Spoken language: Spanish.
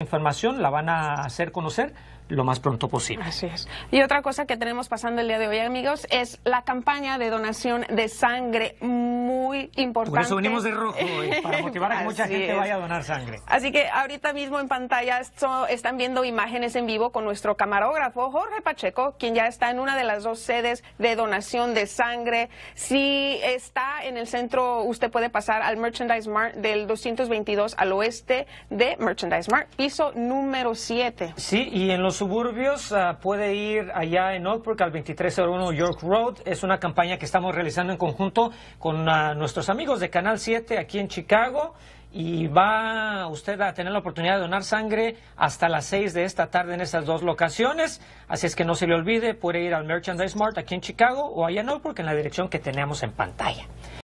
información la van a hacer conocer lo más pronto posible. Así es. Y otra cosa que tenemos pasando el día de hoy, amigos, es la campaña de donación de sangre muy importante. Por eso venimos de rojo, eh, para motivar a mucha gente vaya a donar sangre. Así que ahorita mismo en pantalla están viendo imágenes en vivo con nuestro camarógrafo Jorge Pacheco, quien ya está en una de las dos sedes de donación de sangre. Si está en el centro, usted puede pasar al Merchandise Mart del 222 al oeste de Merchandise Mart, piso número 7. Sí, y en los suburbios ah, puede ir allá en Oakbrook al 2301 York Road. Es una campaña que estamos realizando en conjunto con ah, nuestros amigos de Canal 7 aquí en Chicago y va usted a tener la oportunidad de donar sangre hasta las 6 de esta tarde en esas dos locaciones. Así es que no se le olvide, puede ir al Merchandise Mart aquí en Chicago o allá no, porque en la dirección que tenemos en pantalla.